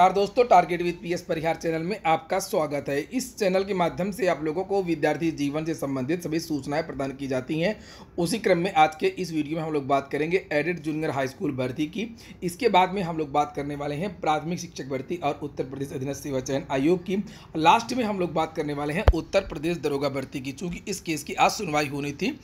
नमस्कार दोस्तों target with PS Parihar channel में आपका स्वागत है इस चैनल के माध्यम से आप लोगों को विद्यार्थी जीवन से संबंधित सभी सूचनाएं प्रदान की जाती हैं उसी क्रम में आज के इस वीडियो में हम लोग बात करेंगे एडेड जूनियर हाई स्कूल भर्ती की इसके बाद में हम लोग बात करने वाले हैं प्राथमिक शिक्षक भर्ती और उत्तर प्रदेश अधीनस्थ सेवा चयन आयोग की लास्ट में हम लोग बात करने वाले हैं उत्तर प्रदेश दरोगा भर्ती की चूँकि इस केस की आज सुनवाई होनी थी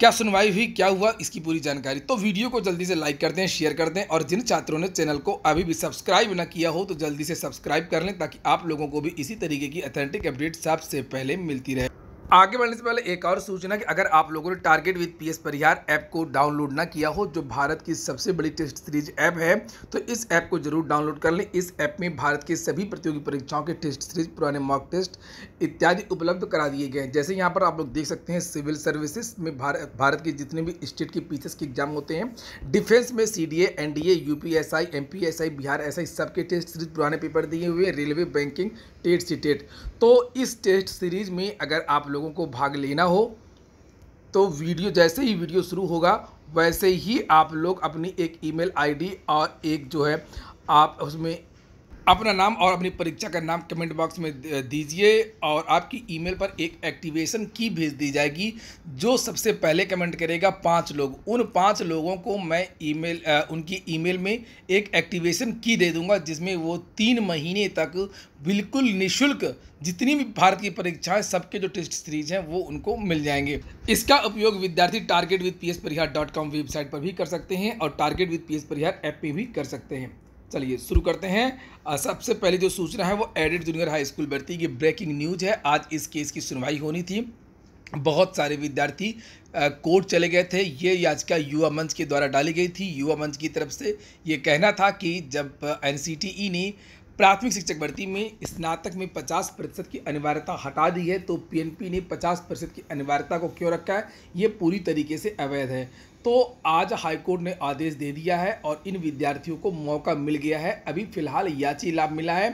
क्या सुनवाई हुई क्या हुआ इसकी पूरी जानकारी तो वीडियो को जल्दी से लाइक कर दें शेयर कर दें और जिन छात्रों ने चैनल को अभी भी सब्सक्राइब ना किया हो तो जल्दी से सब्सक्राइब कर लें ताकि आप लोगों को भी इसी तरीके की अथेंटिक अपडेट सबसे पहले मिलती रहे आगे बढ़ने से पहले एक और सूचना कि अगर आप लोगों ने target with PS Parihar app को डाउनलोड ना किया हो जो भारत की सबसे बड़ी टेस्ट सीरीज ऐप है तो इस ऐप को जरूर डाउनलोड कर लें इस ऐप में भारत के सभी प्रतियोगी परीक्षाओं के टेस्ट सीरीज पुराने मॉक टेस्ट इत्यादि उपलब्ध करा दिए गए हैं जैसे यहाँ पर आप लोग देख सकते हैं सिविल सर्विसेज में भारत भारत के जितने भी स्टेट के पीसेस के एग्जाम होते हैं डिफेंस में C D N D A U P S I M P S I Bihar S I सबके टेस्ट सीरीज पुराने पेपर दिए हुए railway banking TET C TET तो इस टेस्ट सीरीज में अगर आप लोगों को भाग लेना हो तो वीडियो जैसे ही वीडियो शुरू होगा वैसे ही आप लोग अपनी एक ईमेल आईडी और एक जो है आप उसमें अपना नाम और अपनी परीक्षा का नाम कमेंट बॉक्स में दीजिए और आपकी ईमेल पर एक एक्टिवेशन की भेज दी जाएगी जो सबसे पहले कमेंट करेगा पांच लोग उन पांच लोगों को मैं ईमेल उनकी ईमेल में एक एक्टिवेशन की दे दूंगा जिसमें वो तीन महीने तक बिल्कुल निशुल्क जितनी भी भारत की परीक्षाएं सबके जो टेस्ट सीरीज हैं वो उनको मिल जाएंगे इसका उपयोग विद्यार्थी target with P S Parihar dot com website पर भी कर सकते हैं और target with P S Parihar app पर भी कर सकते हैं चलिए शुरू करते हैं सबसे पहले जो सूचना है वो एडिट जूनियर हाई स्कूल भर्ती की ब्रेकिंग न्यूज है आज इस केस की सुनवाई होनी थी बहुत सारे विद्यार्थी कोर्ट चले गए थे ये याचिका युवा मंच के द्वारा डाली गई थी युवा मंच की तरफ से ये कहना था कि जब एन ने प्राथमिक शिक्षक भर्ती में स्नातक में 50 प्रतिशत की अनिवार्यता हटा दी है तो पीएनपी ने 50 प्रतिशत की अनिवार्यता को क्यों रखा है ये पूरी तरीके से अवैध है तो आज हाईकोर्ट ने आदेश दे दिया है और इन विद्यार्थियों को मौका मिल गया है अभी फिलहाल याची लाभ मिला है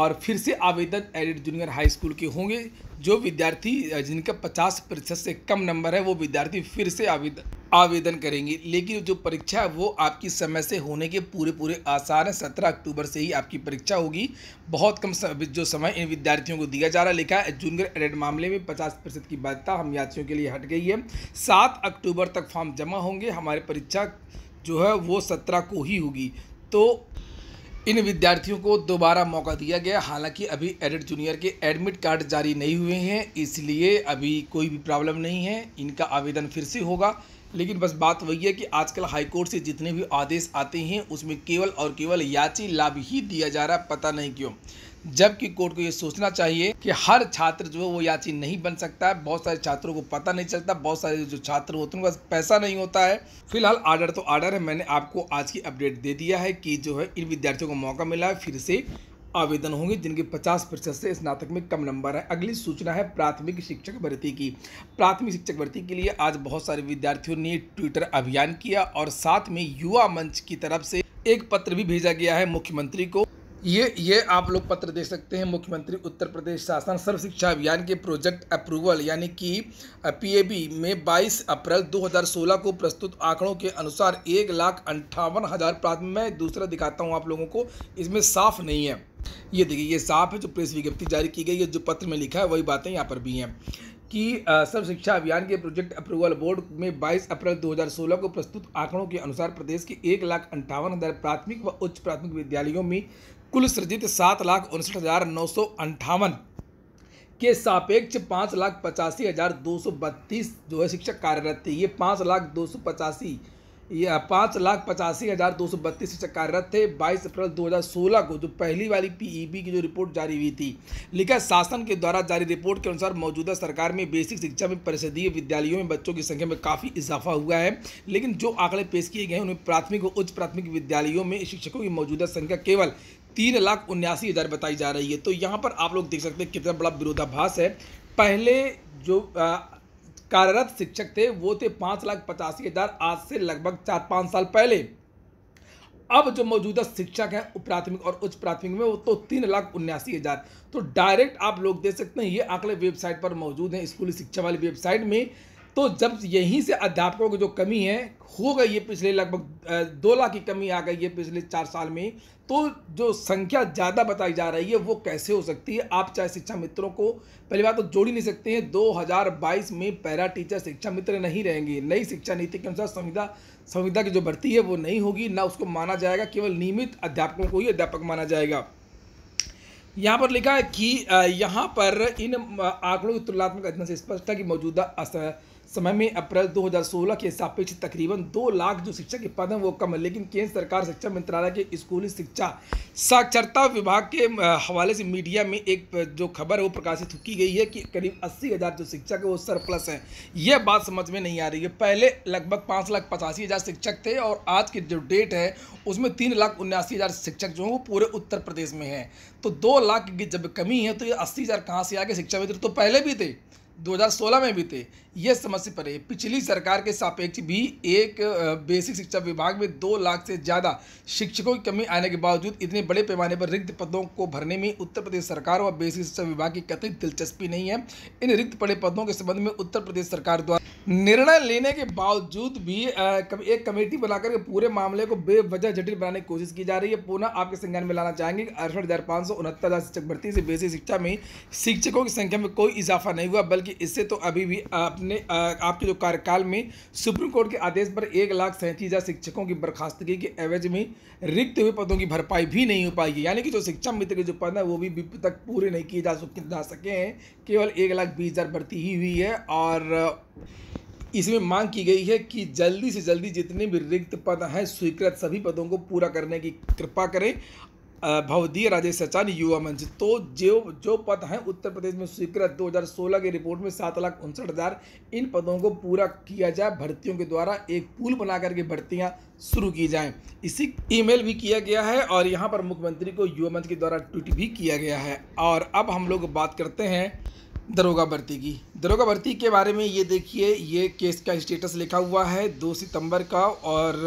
और फिर से आवेदन एडिट जूनियर हाई स्कूल के होंगे जो विद्यार्थी जिनका पचास प्रतिशत से कम नंबर है वो विद्यार्थी फिर से आवेदन आवेदन करेंगे लेकिन जो परीक्षा है वो आपकी समय से होने के पूरे पूरे आसार हैं सत्रह अक्टूबर से ही आपकी परीक्षा होगी बहुत कम जो समय इन विद्यार्थियों को दिया जा रहा है लिखा है जूनियर एडेड मामले में पचास प्रतिशत की बाध्यता हम यात्रियों के लिए हट गई है सात अक्टूबर तक फॉर्म जमा होंगे हमारी परीक्षा जो है वो सत्रह को ही होगी तो इन विद्यार्थियों को दोबारा मौका दिया गया हालांकि अभी एडिट जूनियर के एडमिट कार्ड जारी नहीं हुए हैं इसलिए अभी कोई भी प्रॉब्लम नहीं है इनका आवेदन फिर से होगा लेकिन बस बात वही है कि आजकल हाईकोर्ट से जितने भी आदेश आते हैं उसमें केवल और केवल याची लाभ ही दिया जा रहा पता नहीं क्यों जबकि कोर्ट को ये सोचना चाहिए कि हर छात्र जो है वो याची नहीं बन सकता है बहुत सारे छात्रों को पता नहीं चलता बहुत सारे जो छात्र होते हैं उनके पैसा नहीं होता है फिलहाल आर्डर तो आर्डर है मैंने आपको आज की अपडेट दे दिया है कि जो है इन विद्यार्थियों को मौका मिला है फिर से आवेदन होंगे जिनके 50 प्रतिशत से स्नातक में कम नंबर है अगली सूचना है प्राथमिक शिक्षक भर्ती की प्राथमिक शिक्षक भर्ती के लिए आज बहुत सारे विद्यार्थियों ने ट्विटर अभियान किया और साथ में युवा मंच की तरफ से एक पत्र भी भेजा गया है मुख्यमंत्री को ये ये आप लोग पत्र दे सकते हैं मुख्यमंत्री उत्तर प्रदेश शासन सर्व शिक्षा अभियान के प्रोजेक्ट अप्रूवल यानी कि पीएबी में 22 अप्रैल 2016 को प्रस्तुत आंकड़ों के अनुसार एक लाख अंठावन हज़ार प्राथमिक मैं दूसरा दिखाता हूँ आप लोगों को इसमें साफ नहीं है ये देखिए ये साफ है जो प्रेस विज्ञप्ति जारी की गई है जो पत्र में लिखा है वही बातें यहाँ पर भी हैं कि सर्व शिक्षा अभियान के प्रोजेक्ट अप्रूवल बोर्ड में 22 अप्रैल 2016 को प्रस्तुत आंकड़ों के अनुसार प्रदेश के एक लाख अंठावन हज़ार प्राथमिक व उच्च प्राथमिक विद्यालयों में कुल सृजित सात लाख उनसठ हज़ार नौ सौ अंठावन के सापेक्ष पाँच लाख पचासी हज़ार दो सौ बत्तीस जो है शिक्षक कार्यरत थे ये पाँच लाख दो सौ पचासी यह पाँच लाख पचासी हज़ार दो सौ बत्तीस शिक्षक कार्यरत थे बाईस अप्रैल 2016 को जो पहली वाली पीईबी e की जो रिपोर्ट जारी हुई थी लिखा शासन के द्वारा जारी रिपोर्ट के अनुसार मौजूदा सरकार में बेसिक शिक्षा में परिषदीय विद्यालयों में बच्चों की संख्या में काफ़ी इजाफा हुआ है लेकिन जो आंकड़े पेश किए गए हैं उनमें प्राथमिक और उच्च प्राथमिक विद्यालयों में शिक्षकों की मौजूदा संख्या केवल तीन लाख उन्यासी हज़ार बताई जा रही है तो यहाँ पर आप लोग देख सकते हैं कितना बड़ा विरोधाभास है पहले जो आ, कार्यरत शिक्षक थे वो थे पाँच लाख पचासी हज़ार आज से लगभग चार पाँच साल पहले अब जो मौजूदा शिक्षक हैं उप प्राथमिक और उच्च प्राथमिक में वो तो तीन लाख उन्यासी हज़ार तो डायरेक्ट आप लोग दे सकते हैं ये आंकड़े वेबसाइट पर मौजूद हैं स्कूली शिक्षा वाली वेबसाइट में तो जब यहीं से अध्यापकों की जो कमी है हो गई है पिछले लगभग दो लाख की कमी आ गई है पिछले चार साल में तो जो संख्या ज़्यादा बताई जा रही है वो कैसे हो सकती है आप चाहे शिक्षा मित्रों को पहली बात तो जोड़ ही नहीं सकते हैं 2022 में पैरा टीचर शिक्षा मित्र नहीं रहेंगे नई शिक्षा नीति के अनुसार संविधा संविधा की जो भर्ती है वो नहीं होगी ना उसको माना जाएगा केवल नियमित अध्यापकों को ही अध्यापक माना जाएगा यहाँ पर लिखा है कि यहाँ पर इन आंकड़ों की तुलनात्मक अध्ययन से स्पष्ट है कि मौजूदा समय में अप्रैल 2016 के सापेक्ष तकरीबन दो लाख जो शिक्षक के पद हैं वो कम है लेकिन केंद्र सरकार शिक्षा मंत्रालय के स्कूली शिक्षा साक्षरता विभाग के हवाले से मीडिया में एक जो खबर है वो प्रकाशित की गई है कि करीब अस्सी हज़ार जो शिक्षक है वो सरप्लस हैं यह बात समझ में नहीं आ रही है पहले लगभग पाँच लाख पचासी हज़ार शिक्षक थे और आज की जो डेट है उसमें तीन लाख उन्यासी हज़ार शिक्षक जो हैं वो पूरे उत्तर प्रदेश में हैं तो दो लाख की जब कमी है तो ये अस्सी हज़ार कहाँ से आ गए शिक्षा मित्र तो पहले भी थे 2016 में भी थे ये समस्या पर है पिछली सरकार के सापेक्ष भी एक बेसिक शिक्षा विभाग में दो लाख से ज़्यादा शिक्षकों की कमी आने के बावजूद इतने बड़े पैमाने पर रिक्त पदों को भरने में उत्तर प्रदेश सरकार व बेसिक शिक्षा विभाग की कथित दिलचस्पी नहीं है इन रिक्त पड़े पदों के संबंध में उत्तर प्रदेश सरकार द्वारा निर्णय लेने के बावजूद भी एक कमेटी बनाकर के पूरे मामले को बेवजह जटिल बनाने की कोशिश की जा रही है पुनः आपके संज्ञान में लाना चाहेंगे कि अड़सठ हज़ार पाँच सौ उनहत्तर हज़ार शिक्षक भर्ती से बेसिक शिक्षा में शिक्षकों की संख्या में कोई इजाफा नहीं हुआ बल्कि इससे तो अभी भी अपने आपके जो कार्यकाल में सुप्रीम कोर्ट के आदेश पर एक लाख सैंतीस हज़ार शिक्षकों की बर्खास्तगी के एवज में रिक्त हुए पदों की भरपाई भी नहीं हो पाएगी यानी कि जो शिक्षा मित्र के जो पद हैं वो भी तक पूरे नहीं किए जा सके हैं केवल एक लाख बीस हज़ार भर्ती ही हुई है और इसमें मांग की गई है कि जल्दी से जल्दी जितने भी रिक्त पद हैं स्वीकृत सभी पदों को पूरा करने की कृपा करें भवदीय राजेश सचान युवा मंच तो जो जो पद हैं उत्तर प्रदेश में स्वीकृत 2016 की रिपोर्ट में सात लाख उनसठ हज़ार इन पदों को पूरा किया जाए भर्तियों के द्वारा एक पुल बना करके भर्तियां शुरू की जाएं इसी ईमेल भी किया गया है और यहां पर मुख्यमंत्री को युवा मंच के द्वारा ट्वीट भी किया गया है और अब हम लोग बात करते हैं दरोगा भर्ती की दरोगा भर्ती के बारे में ये देखिए ये केस का स्टेटस लिखा हुआ है दो सितंबर का और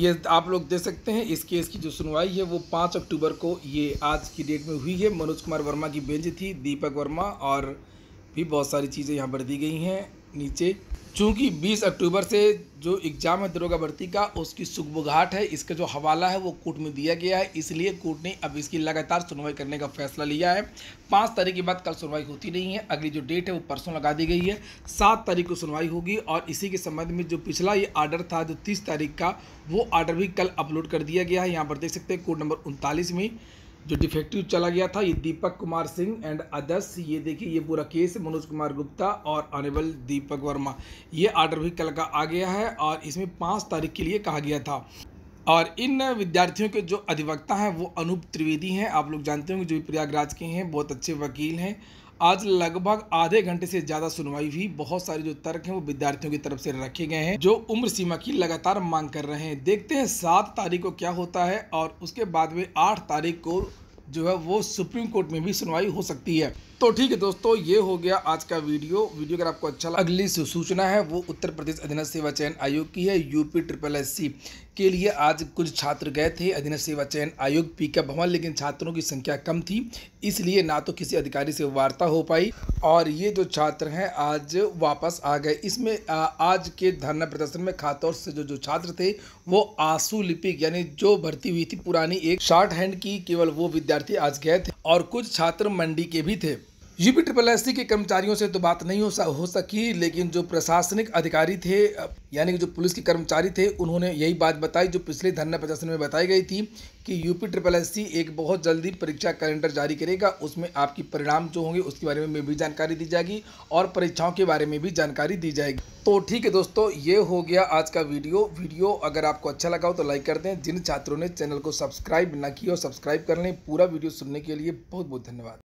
ये आप लोग देख सकते हैं इस केस की जो सुनवाई है वो पाँच अक्टूबर को ये आज की डेट में हुई है मनोज कुमार वर्मा की बेंच थी दीपक वर्मा और भी बहुत सारी चीज़ें यहाँ पर दी गई हैं नीचे चूँकि 20 अक्टूबर से जो एग्ज़ाम है दरोगा भर्ती का उसकी सुखबुघाट है इसका जो हवाला है वो कोर्ट में दिया गया है इसलिए कोर्ट ने अब इसकी लगातार सुनवाई करने का फैसला लिया है पाँच तारीख के बाद कल सुनवाई होती नहीं है अगली जो डेट है वो परसों लगा दी गई है सात तारीख को सुनवाई होगी और इसी के संबंध में जो पिछला ये आर्डर था जो तीस तारीख का वो आर्डर भी कल अपलोड कर दिया गया है यहाँ पर देख सकते हैं कोर्ट नंबर उनतालीस में जो डिफेक्टिव चला गया था ये दीपक कुमार सिंह एंड अदर्स ये देखिए ये पूरा केस मनोज कुमार गुप्ता और ऑनेबल दीपक वर्मा ये आर्डर भी कल का आ गया है और इसमें पाँच तारीख के लिए कहा गया था और इन विद्यार्थियों के जो अधिवक्ता हैं वो अनूप त्रिवेदी हैं आप लोग जानते होंगे जो प्रयागराज के हैं बहुत अच्छे वकील हैं आज लगभग आधे घंटे से ज्यादा सुनवाई हुई बहुत सारे जो तर्क हैं वो विद्यार्थियों की तरफ से रखे गए हैं जो उम्र सीमा की लगातार मांग कर रहे हैं देखते हैं सात तारीख को क्या होता है और उसके बाद में आठ तारीख को जो है वो सुप्रीम कोर्ट में भी सुनवाई हो सकती है तो ठीक है दोस्तों ये हो गया आज का वीडियो वीडियो अगर आपको अच्छा लगा अगली सूचना है वो उत्तर प्रदेश अधीन सेवा चयन आयोग की है यूपी ट्रिपल एस सी के लिए आज कुछ छात्र गए थे अधीन सेवा चयन आयोग पी के भवन लेकिन छात्रों की संख्या कम थी इसलिए ना तो किसी अधिकारी से वार्ता हो पाई और ये जो छात्र हैं आज वापस आ गए इसमें आज के धरना प्रदर्शन में खासतौर से जो जो छात्र थे वो आंसू लिपिक यानी जो भर्ती हुई थी पुरानी एक शॉर्ट हैंड की केवल वो विद्यार्थी आज गए थे और कुछ छात्र मंडी के भी थे यूपी ट्रिपल एस के कर्मचारियों से तो बात नहीं हो, सा, हो सकी लेकिन जो प्रशासनिक अधिकारी थे यानी कि जो पुलिस के कर्मचारी थे उन्होंने यही बात बताई जो पिछले धरना प्रदर्शन में बताई गई थी कि यूपी ट्रिपल एस एक बहुत जल्दी परीक्षा कैलेंडर जारी करेगा उसमें आपकी परिणाम जो होंगे उसके बारे में भी जानकारी दी जाएगी और परीक्षाओं के बारे में भी जानकारी दी जाएगी तो ठीक है दोस्तों ये हो गया आज का वीडियो वीडियो अगर आपको अच्छा लगा हो तो लाइक कर दें जिन छात्रों ने चैनल को सब्सक्राइब न किया सब्सक्राइब कर लें पूरा वीडियो सुनने के लिए बहुत बहुत धन्यवाद